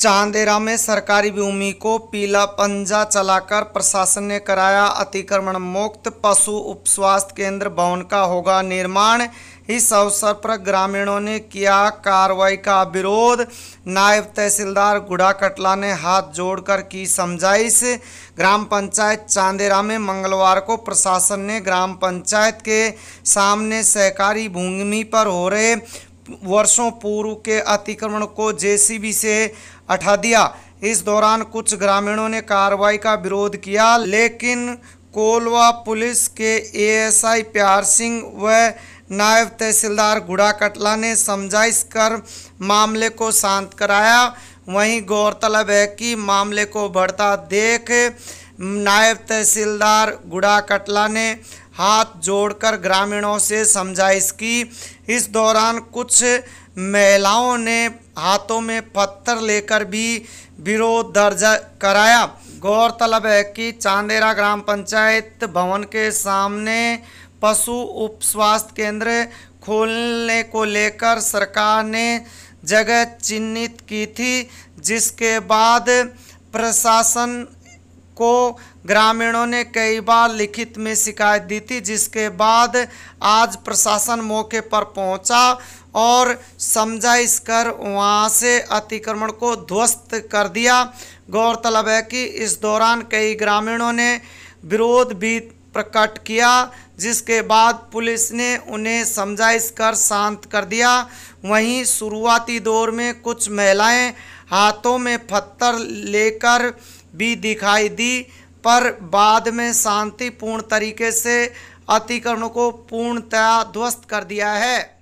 चांदेरा में सरकारी भूमि को पीला पंजा चलाकर प्रशासन ने कराया अतिक्रमण मुक्त पशु उप स्वास्थ्य केंद्र भवन का होगा निर्माण इस अवसर पर ग्रामीणों ने किया कार्रवाई का विरोध नायब तहसीलदार गुड़ा कटला ने हाथ जोड़कर की समझाइश ग्राम पंचायत चांदेरा में मंगलवार को प्रशासन ने ग्राम पंचायत के सामने सहकारी भूमि पर हो रहे वर्षों पूर्व के अतिक्रमण को जेसीबी से हटा दिया इस दौरान कुछ ग्रामीणों ने कार्रवाई का विरोध किया लेकिन कोलवा पुलिस के एएसआई प्यार सिंह व नायब तहसीलदार गुड़ा कटला ने समझाइश कर मामले को शांत कराया वहीं गौरतलब है कि मामले को बढ़ता देख नायब तहसीलदार गुड़ा कटला ने हाथ जोड़कर ग्रामीणों से समझाइश की इस दौरान कुछ महिलाओं ने हाथों में पत्थर लेकर भी विरोध दर्ज कराया गौरतलब है कि चांदेरा ग्राम पंचायत भवन के सामने पशु उप स्वास्थ्य केंद्र खोलने को लेकर सरकार ने जगह चिन्हित की थी जिसके बाद प्रशासन को ग्रामीणों ने कई बार लिखित में शिकायत दी थी जिसके बाद आज प्रशासन मौके पर पहुंचा और समझाइश कर वहाँ से अतिक्रमण को ध्वस्त कर दिया गौरतलब है कि इस दौरान कई ग्रामीणों ने विरोध भी प्रकट किया जिसके बाद पुलिस ने उन्हें समझाइश कर शांत कर दिया वहीं शुरुआती दौर में कुछ महिलाएं हाथों में पत्थर लेकर भी दिखाई दी पर बाद में शांतिपूर्ण तरीके से अतिक्रमण को पूर्णतया ध्वस्त कर दिया है